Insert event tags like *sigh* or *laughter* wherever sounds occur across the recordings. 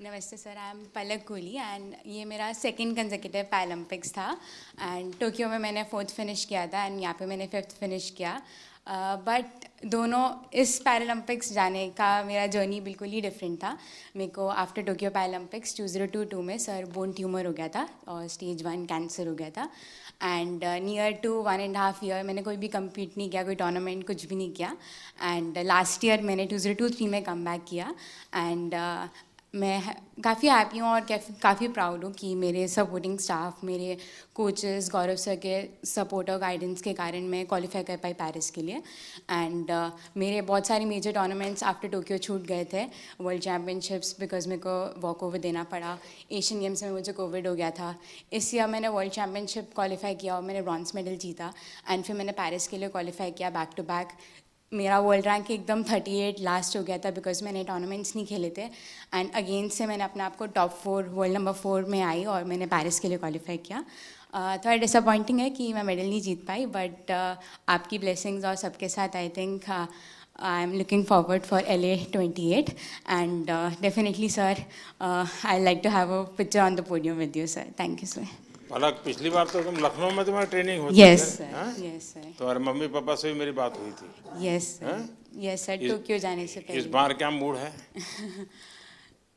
नमस्ते sir I am Palak Kohli and ये मेरा सेकेंड कंजर्केटिव पैलम्पिक्स था एंड टोक्यो में मैंने फोर्थ फिनिश किया था एंड यहाँ पे मैंने फिफ्थ फिनिश किया बट uh, दोनों इस पैरालंपिक्स जाने का मेरा जर्नी बिल्कुल ही डिफरेंट था मेरे को after Tokyo Paralympics two zero two two में सर बोन ट्यूमर हो गया था और स्टेज वन कैंसर हो गया था and near to one and half year मैंने कोई भी कम्पीट नहीं किया कोई टूर्नामेंट कुछ भी नहीं किया एंड लास्ट ईयर मैंने टू ज़ीरो टू थ्री में कम बैक किया एंड मैं काफ़ी हैप्पी हूँ और काफ़ी प्राउड हूँ कि मेरे सपोर्टिंग स्टाफ मेरे कोचेस गौरव सर के सपोर्ट और गाइडेंस के कारण मैं क्वालिफाई कर पाई पेरिस के लिए एंड uh, मेरे बहुत सारे मेजर टूर्नामेंट्स आफ्टर टोक्यो छूट गए थे वर्ल्ड चैम्पियनशिप्स बिकॉज मेरे को वॉक ओवर देना पड़ा एशियन गेम्स में मुझे कोविड हो गया था इस ईयर मैंने वर्ल्ड चैम्पियनशिप क्वालिफाई किया और मैंने ब्रॉन्ज मेडल जीता एंड फिर मैंने पैरिस के लिए क्वालिफाई किया बैक टू बैक मेरा वर्ल्ड रैंक एकदम 38 लास्ट हो गया था बिकॉज मैंने टूर्नामेंट्स नहीं खेले थे एंड अगेन से मैंने अपने आप को top four world number four में आई और मैंने पेरिस के लिए क्वालिफाई किया uh, थोड़ा डिसअपॉइंटिंग है कि मैं मेडल नहीं जीत पाई बट uh, आपकी ब्लेसिंग्स और सबके साथ I think I am looking forward for L A twenty eight and definitely sir I like to have a picture on the podium with you sir thank you sir Palak पिछली बार तो तुम लखनऊ में तुम्हारी ट्रेनिंग होती yes, यस सर तुम्हारे mummy papa से भी मेरी बात हुई थी यस यस सर टोक्यो जाने से पहले इस बार क्या मूड है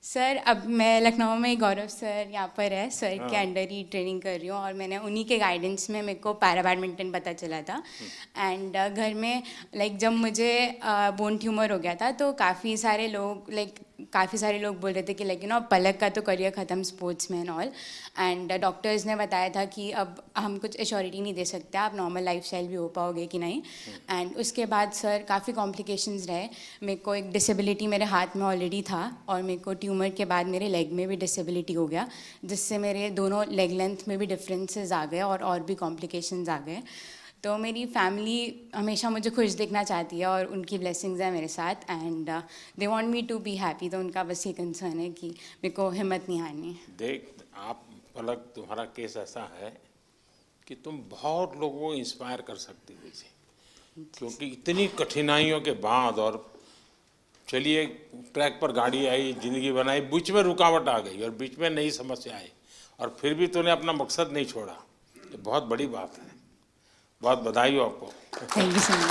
सर *laughs* अब मैं लखनऊ में गौरव सर यहाँ पर है सर के अंडर हाँ। ही ट्रेनिंग कर रही हूँ और मैंने उन्हीं के गाइडेंस में मेरे को पैरा बैडमिंटन पता चला था एंड हम्म। uh, घर में लाइक जब मुझे बोन uh, ट्यूमर हो गया था तो काफ़ी सारे लोग लाइक काफ़ी सारे लोग बोल रहे थे कि लेकिन अब पलक का तो करियर ख़त्म स्पोर्ट्स में एंड ऑल एंड डॉक्टर्स ने बताया था कि अब हम कुछ एश्योरिटी नहीं दे सकते आप नॉर्मल लाइफ स्टाइल भी हो पाओगे कि नहीं एंड उसके बाद सर काफ़ी कॉम्प्लिकेशंस रहे मेरे को एक डिसेबिलिटी मेरे हाथ में ऑलरेडी था और मेरे को ट्यूमर के बाद मेरे लेग में भी डिसेबिलिटी हो गया जिससे मेरे दोनों लेग लेंथ में भी डिफ्रेंसेज आ गए और और भी कॉम्प्लिकेशंस आ गए तो मेरी फैमिली हमेशा मुझे खुश देखना चाहती है और उनकी ब्लेसिंग्स हैं मेरे साथ and they want me to be happy तो उनका बस ये कंसर्न है कि मेरे को हिम्मत नहीं हारनी देख आप पलक तुम्हारा केस ऐसा है कि तुम बहुत लोगों को इंस्पायर कर सकती हो इसे क्योंकि इतनी कठिनाइयों के बाद और चलिए ट्रैक पर गाड़ी आई ज़िंदगी बनाई बीच में रुकावट आ गई और बीच में नई समस्या आई और फिर भी तूने अपना मकसद नहीं छोड़ा ये बहुत बड़ी बात है बहुत बधाई हो आपको थैंक यू सो मच